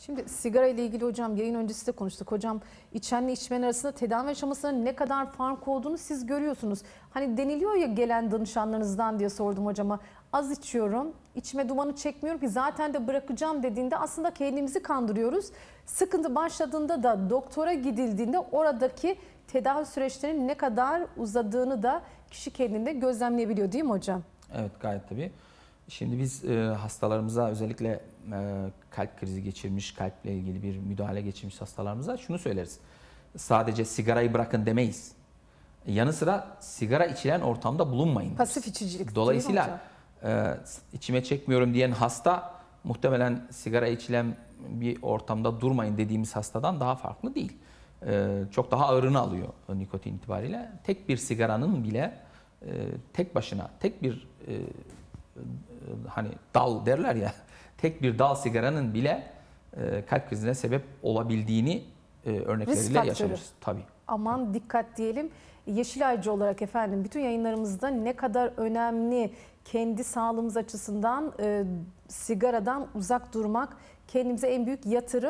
Şimdi sigara ile ilgili hocam yayın öncesi de konuştuk. Hocam içenle içmen arasında tedavi aşamasının ne kadar fark olduğunu siz görüyorsunuz. Hani deniliyor ya gelen danışanlarınızdan diye sordum hocama. Az içiyorum, içme dumanı çekmiyorum ki zaten de bırakacağım dediğinde aslında kendimizi kandırıyoruz. Sıkıntı başladığında da doktora gidildiğinde oradaki tedavi süreçlerinin ne kadar uzadığını da kişi kendinde gözlemleyebiliyor değil mi hocam? Evet gayet tabii. Şimdi biz e, hastalarımıza özellikle e, kalp krizi geçirmiş, kalple ilgili bir müdahale geçirmiş hastalarımıza şunu söyleriz. Sadece sigarayı bırakın demeyiz. Yanı sıra sigara içilen ortamda bulunmayın. Pasif içicilik. Dolayısıyla e, içime çekmiyorum diyen hasta muhtemelen sigara içilen bir ortamda durmayın dediğimiz hastadan daha farklı değil. E, çok daha ağırını alıyor nikotin itibariyle. Tek bir sigaranın bile e, tek başına, tek bir e, hani dal derler ya tek bir dal sigaranın bile e, kalp krizine sebep olabildiğini e, örnekleriyle yaşamışız. Tabii. Aman dikkat diyelim. Yeşil aycı olarak efendim bütün yayınlarımızda ne kadar önemli kendi sağlığımız açısından e, sigaradan uzak durmak kendimize en büyük yatırım.